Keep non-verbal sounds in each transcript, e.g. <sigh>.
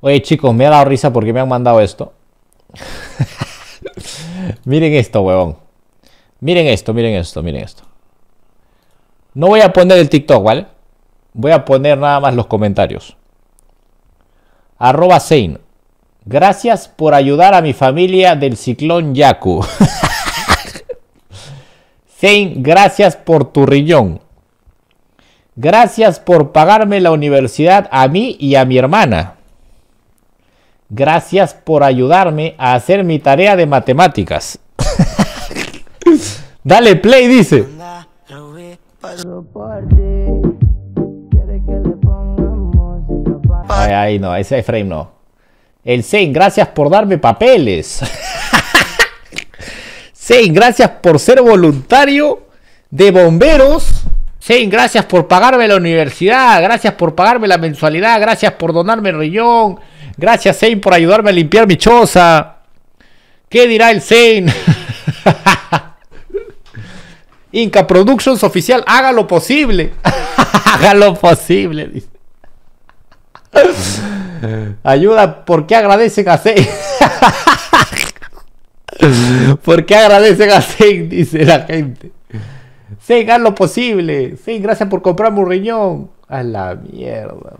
Oye chicos, me ha dado risa porque me han mandado esto. <laughs> miren esto, huevón. Miren esto, miren esto, miren esto. No voy a poner el TikTok, ¿vale? Voy a poner nada más los comentarios. Arroba Zane. Gracias por ayudar a mi familia del ciclón Yaku. <laughs> Zane, gracias por tu riñón. Gracias por pagarme la universidad a mí y a mi hermana. Gracias por ayudarme a hacer mi tarea de matemáticas. <laughs> Dale play, dice. Ay, no, ese frame no. El Sein, gracias por darme papeles. Sein, <laughs> gracias por ser voluntario de bomberos. Sein, gracias por pagarme la universidad. Gracias por pagarme la mensualidad. Gracias por donarme el riñón. Gracias, Sein, por ayudarme a limpiar mi choza. ¿Qué dirá el Sein? <laughs> Inca Productions oficial, haga lo posible. <laughs> haga lo posible, Ayuda, ¿por qué agradecen a Sein? <laughs> ¿Por qué agradecen a Sein? Dice la gente. Zane, haz lo posible. Zane, gracias por comprarme un riñón. A la mierda.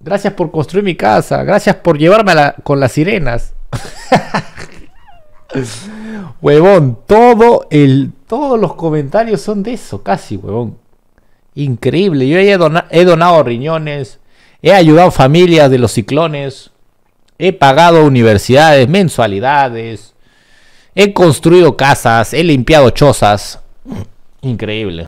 Gracias por construir mi casa. Gracias por llevarme con las sirenas. <laughs> huevón, todo el, todos los comentarios son de eso, casi, huevón. Increíble. Yo he, he donado riñones. He ayudado familias de los ciclones. He pagado universidades, mensualidades. He construido casas. He limpiado chozas. <clears throat> Increíble.